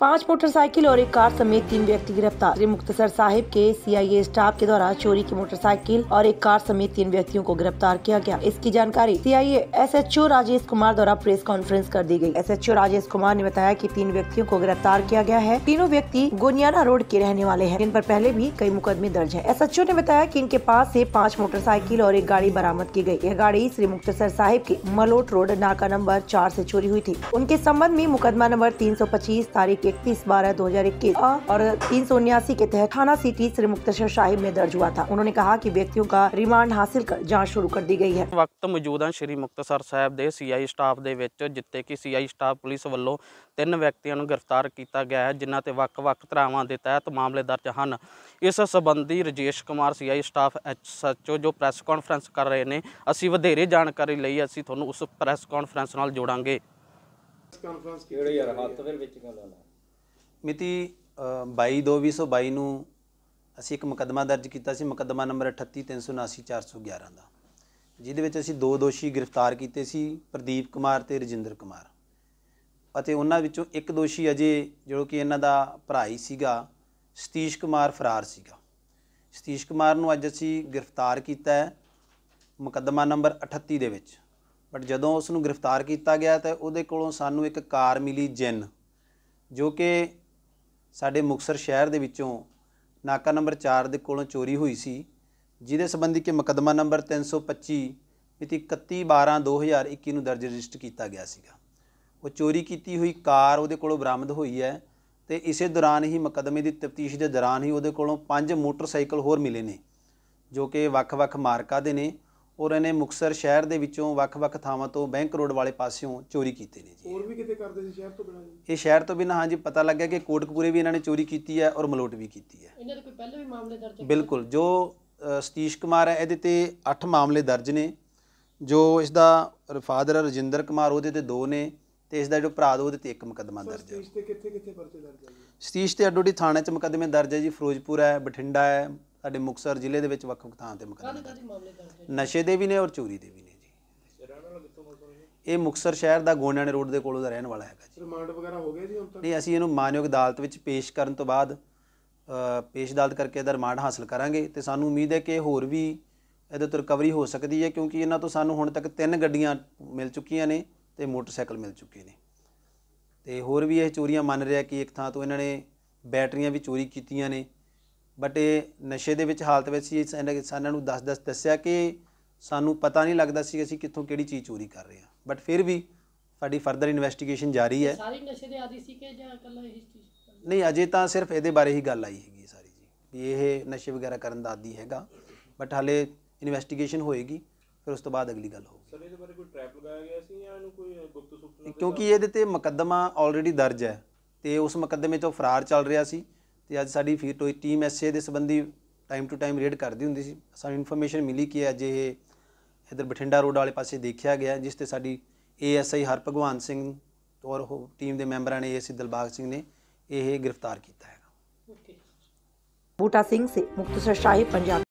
पांच मोटरसाइकिल और एक कार समेत तीन व्यक्ति गिरफ्तार मुख्तसर साहिब के सीआईए स्टाफ के द्वारा चोरी की मोटरसाइकिल और एक कार समेत तीन व्यक्तियों को गिरफ्तार किया गया इसकी जानकारी सीआईए एसएचओ राजेश कुमार द्वारा प्रेस कॉन्फ्रेंस कर दी गई एसएचओ राजेश कुमार ने बताया कि तीन व्यक्तियों को गिरफ्तार किया गया है तीनों व्यक्ति गोनियाना रोड के रहने वाले हैं जिन पर पहले भी कई मुकदमे दर्ज है एस ने बताया की इनके पास ऐसी पाँच मोटरसाइकिल और एक गाड़ी बरामद की गयी यह गाड़ी श्री मुख्तसर साहिब के मलोट रोड नाका नंबर चार ऐसी चोरी हुई थी उनके संबंध में मुकदमा नंबर तीन तारीख इक्कीस बारह दो हजार इक्कीस और तीन सौ उन्यासी के तहत थाना सिटी श्री मुख्तसर साहिब में दर्ज हुआ था उन्होंने कहा की व्यक्तियों का रिमांड हासिल कर जाँच शुरू कर दी गई है ਵਕਤ ਮੌਜੂਦਾ ਸ਼੍ਰੀ ਮੁਕਤਸਰ ਸਾਹਿਬ ਦੇ ਸੀਆਈ ਸਟਾਫ ਦੇ ਵਿੱਚ ਜਿੱਤੇ ਕਿ ਸੀਆਈ ਸਟਾਫ ਪੁਲਿਸ ਵੱਲੋਂ ਤਿੰਨ ਵਿਅਕਤੀਆਂ ਨੂੰ ਗ੍ਰਿਫਤਾਰ ਕੀਤਾ ਗਿਆ ਹੈ ਜਿਨ੍ਹਾਂ ਤੇ ਵੱਖ-ਵੱਖ ਧਾਰਾਵਾਂ ਦੇ ਤਹਿਤ ਮਾਮਲੇ ਦਰਜ ਹਨ ਇਸ ਸੰਬੰਧੀ Rajesh Kumar CI staff SHO ਜੋ ਪ੍ਰੈਸ ਕਾਨਫਰੰਸ ਕਰ ਰਹੇ ਨੇ ਅਸੀਂ ਵਧੇਰੇ ਜਾਣਕਾਰੀ ਲਈ ਅਸੀਂ ਤੁਹਾਨੂੰ ਉਸ ਪ੍ਰੈਸ ਕਾਨਫਰੰਸ ਨਾਲ ਜੋੜਾਂਗੇ ਕਾਨਫਰੰਸ ਕਿਹੜੇ ਯਾਰ ਹੱਥ ਫਿਰ ਵਿੱਚ ਗੱਲ ਆਣਾ ਮਿਤੀ 22/2022 ਨੂੰ ਅਸੀਂ ਇੱਕ ਮੁਕੱਦਮਾ ਦਰਜ ਕੀਤਾ ਸੀ ਮੁਕੱਦਮਾ ਨੰਬਰ 3879411 ਦਾ ਜਿਹਦੇ ਵਿੱਚ ਅਸੀਂ ਦੋ ਦੋਸ਼ੀ ਗ੍ਰਿਫਤਾਰ ਕੀਤੇ ਸੀ ਪ੍ਰਦੀਪ ਕੁਮਾਰ ਤੇ ਰਜਿੰਦਰ ਕੁਮਾਰ ਅਤੇ ਉਹਨਾਂ ਵਿੱਚੋਂ ਇੱਕ ਦੋਸ਼ੀ ਅਜੇ ਜਿਹੜਾ ਕਿ ਇਹਨਾਂ ਦਾ ਭਰਾ ਹੀ ਸੀਗਾ ਸਤੀਸ਼ ਕੁਮਾਰ ਫਰਾਰ ਸੀਗਾ ਸਤੀਸ਼ ਕੁਮਾਰ ਨੂੰ ਅੱਜ ਅਸੀਂ ਗ੍ਰਿਫਤਾਰ ਕੀਤਾ ਹੈ ਮੁਕੱਦਮਾ ਨੰਬਰ 38 ਦੇ ਵਿੱਚ ਬਟ ਜਦੋਂ ਉਸ ਨੂੰ ਗ੍ਰਿਫਤਾਰ ਕੀਤਾ ਗਿਆ ਤਾਂ ਉਹਦੇ ਕੋਲੋਂ ਸਾਨੂੰ ਇੱਕ ਕਾਰ ਮਿਲੀ ਜਿੰਨ ਜੋ ਕਿ ਸਾਡੇ ਮੁਕਸਰ ਸ਼ਹਿਰ ਦੇ ਵਿੱਚੋਂ ਨਾਕਾ ਨੰਬਰ 4 ਦੇ ਕੋਲੋਂ ਚੋਰੀ ਹੋਈ ਸੀ ਜਿਹਦੇ ਸੰਬੰਧੀ ਕਿ ਮੁਕਦਮਾ ਨੰਬਰ 325 ਮਿਤੀ 31/12/2021 ਨੂੰ ਦਰਜ ਰਜਿਸਟਰ ਕੀਤਾ ਗਿਆ ਸੀਗਾ ਉਹ ਚੋਰੀ ਕੀਤੀ ਹੋਈ ਕਾਰ ਉਹਦੇ ਕੋਲੋਂ ਬਰਾਮਦ ਹੋਈ ਹੈ ਤੇ ਇਸੇ ਦੌਰਾਨ ਹੀ ਮੁਕਦਮੇ ਦੀ ਤਫਤੀਸ਼ ਦੇ ਦੌਰਾਨ ਹੀ ਉਹਦੇ ਕੋਲੋਂ ਪੰਜ ਮੋਟਰਸਾਈਕਲ ਹੋਰ ਮਿਲੇ ਨੇ ਜੋ ਕਿ ਵੱਖ-ਵੱਖ ਮਾਰਕਾ ਦੇ ਨੇ ਔਰ ਇਹਨੇ ਮੁਕਸਰ ਸ਼ਹਿਰ ਦੇ ਵਿੱਚੋਂ ਵੱਖ-ਵੱਖ ਥਾਵਾਂ ਤੋਂ ਬੈਂਕ ਰੋਡ ਵਾਲੇ ਪਾਸਿਓਂ ਚੋਰੀ ਕੀਤੇ ਨੇ ਜੀ ਹੋਰ ਵੀ ਕਿਤੇ ਕਰਦੇ ਸੀ ਸ਼ਹਿਰ ਤੋਂ ਬਿਨਾਂ ਜੀ ਇਹ ਸ਼ਹਿਰ ਤੋਂ ਬਿਨਾਂ ਹਾਂਜੀ ਪਤਾ ਲੱਗਿਆ ਕਿ ਕੋਟਕਪੂਰੇ ਵੀ ਇਹਨਾਂ ਨੇ ਚੋਰੀ ਕੀਤੀ ਹੈ ਔਰ ਮਲੋਟ ਵੀ ਕੀਤੀ ਹੈ ਇਹਨਾਂ ਦੇ ਕੋਈ ਪਹਿਲੇ ਵੀ ਮਾਮਲੇ ਦਰਜ ਬਿਲਕੁਲ ਜੋ ਸਤੀਸ਼ ਕੁਮਾਰ ਹੈ ਇਹਦੇ ਤੇ 8 ਮਾਮਲੇ ਦਰਜ ਨੇ ਜੋ ਇਸ ਦਾ ਫਾਦਰ ਰਜਿੰਦਰ ਕੁਮਾਰ ਉਹਦੇ ਤੇ 2 ਨੇ ਤੇ ਇਸ ਦਾ ਜੋ ਭਰਾ ਉਹਦੇ ਤੇ ਇੱਕ ਮੁਕਦਮਾ ਦਰਜ ਹੈ ਸਤੀਸ਼ ਤੇ ਕਿੱਥੇ ਕਿੱਥੇ ਪਰਚੇ ਦਰਜ ਹੈ ਸਤੀਸ਼ ਤੇ ਅਡੋੜੀ ਥਾਣੇ 'ਚ ਮੁਕਦਮੇ ਦਰਜ ਹੈ ਜੀ ਫਿਰੋਜ਼ਪੁਰ ਹੈ ਬਠਿੰਡਾ ਹੈ ਸਾਡੇ ਮੁਕਸਰ ਜ਼ਿਲ੍ਹੇ ਦੇ ਵਿੱਚ ਵੱਖ ਵੱਖ ਥਾਂ ਤੇ ਕਰਦੇ ਨਸ਼ੇ ਦੇ ਵੀ ਨੇ ਔਰ ਚੋਰੀ ਦੇ ਵੀ ਨੇ ਜੀ ਇਹ ਮੁਕਸਰ ਸ਼ਹਿਰ ਦਾ ਗੋਣਿਆਣੇ ਰੋਡ ਦੇ ਕੋਲੋਂ ਦਾ ਰਹਿਣ ਵਾਲਾ ਹੈਗਾ ਜੀ ਰਿਮਾਂਡ ਵਗੈਰਾ ਹੋ ਗਿਆ ਜੀ ਹੁਣ ਤੱਕ ਨਹੀਂ ਅਸੀਂ ਇਹਨੂੰ ਮਾਨਯੋਗ ਅਦਾਲਤ ਵਿੱਚ ਪੇਸ਼ ਕਰਨ ਤੋਂ ਬਾਅਦ ਪੇਸ਼ ਅਦਾਲਤ ਕਰਕੇ ਇਹਦਾ ਰਿਮਾਂਡ ਹਾਸਲ ਕਰਾਂਗੇ ਤੇ ਸਾਨੂੰ ਉਮੀਦ ਹੈ ਕਿ ਹੋਰ ਵੀ ਇਹਦੇ ਤੋਂ ਰਿਕਵਰੀ ਹੋ ਸਕਦੀ ਹੈ ਕਿਉਂਕਿ ਇਹਨਾਂ ਤੋਂ ਸਾਨੂੰ ਹੁਣ ਤੱਕ ਤਿੰਨ ਗੱਡੀਆਂ ਮਿਲ ਚੁੱਕੀਆਂ ਨੇ ਤੇ ਮੋਟਰਸਾਈਕਲ ਮਿਲ ਚੁੱਕੇ ਨੇ ਤੇ ਹੋਰ ਵੀ ਇਹ ਚੋਰੀਆਂ ਮੰਨ ਰਿਹਾ ਕਿ ਇੱਕ ਥਾਂ ਤੋਂ ਇਹਨਾਂ ਨੇ ਬੈਟਰੀਆਂ ਵੀ ਚੋਰੀ ਕੀਤੀਆਂ ਨੇ ਬਟ ਇਹ ਨਸ਼ੇ ਦੇ ਵਿੱਚ ਹਾਲਤ ਵਿੱਚ ਸੀ ਇਹਨਾਂ ਨੂੰ ਦੱਸ ਦੱਸ ਦੱਸਿਆ ਕਿ ਸਾਨੂੰ ਪਤਾ ਨਹੀਂ ਲੱਗਦਾ ਸੀ ਕਿ ਅਸੀਂ ਕਿੱਥੋਂ ਕਿਹੜੀ ਚੀਜ਼ ਚੋਰੀ ਕਰ ਰਹੇ ਹਾਂ ਬਟ ਫਿਰ ਵੀ ਸਾਡੀ ਫਰਦਰ ਇਨਵੈਸਟੀਗੇਸ਼ਨ ਜਾਰੀ ਹੈ ਸਾਰੇ ਨਸ਼ੇ ਦੇ ਆਦੀ ਸੀ ਕਿ ਜਾਂ ਇਕੱਲਾ ਇਹ ਚੀਜ਼ ਨਹੀਂ ਅਜੇ ਤਾਂ ਸਿਰਫ ਇਹਦੇ ਬਾਰੇ ਹੀ ਗੱਲ ਆਈ ਹੈਗੀ ਸਾਰੀ ਜੀ ਵੀ ਇਹ ਨਸ਼ੇ ਵਗੈਰਾ ਕਰਨ ਦਾ ਆਦੀ ਹੈਗਾ ਬਟ ਹਾਲੇ ਇਨਵੈਸਟੀਗੇਸ਼ਨ ਹੋਏਗੀ ਫਿਰ ਉਸ ਤੋਂ ਬਾਅਦ ਅਗਲੀ ਗੱਲ ਹੋਊਗੀ ਸਰ ਇਹਦੇ ਬਾਰੇ ਕੋਈ ਟ੍ਰੈਪ ਲਗਾਇਆ ਗਿਆ ਸੀ ਜਾਂ ਇਹਨੂੰ ਕੋਈ ਗੁਪਤ ਸੂਚਨਾ ਕਿਉਂਕਿ ਇਹਦੇ ਤੇ ਮੁਕੱਦਮਾ ਆਲਰੇਡੀ ਦਰਜ ਹੈ ਤੇ ਉਸ ਮੁਕੱਦਮੇ ਤੋਂ ਫਰਾਰ ਚੱਲ ਰਿਹਾ ਸੀ ਤੇ ਅੱਜ ਸਾਡੀ ਫਿਰ ਤੋਂ ਟੀਮ ਐਸਏ ਦੇ ਸੰਬੰਧੀ ਟਾਈਮ ਟੂ ਟਾਈਮ ਰੇਡ ਕਰਦੀ ਹੁੰਦੀ ਸੀ ਸਾਨੂੰ ਇਨਫੋਰਮੇਸ਼ਨ ਮਿਲੀ ਕਿ ਅੱਜ ਇਹ ਇਧਰ ਬਠਿੰਡਾ ਰੋਡ ਵਾਲੇ ਪਾਸੇ ਦੇਖਿਆ ਗਿਆ ਜਿਸ ਤੇ ਸਾਡੀ ਏਐਸਆਈ ਹਰਪਗਵਾਨ ਸਿੰਘ ਔਰ ਉਹ ਟੀਮ ਦੇ ਮੈਂਬਰਾਂ ਨੇ ਏਸੀ ਦਿਲਬਾਗ ਸਿੰਘ ਨੇ ਇਹ ਗ੍ਰਿਫਤਾਰ ਕੀਤਾ ਹੈ ਬੂਟਾ ਸਿੰਘ ਸੇ ਮੁਕਤਸਰ ਸ਼ਾਹੀ ਪੰਜਾਬ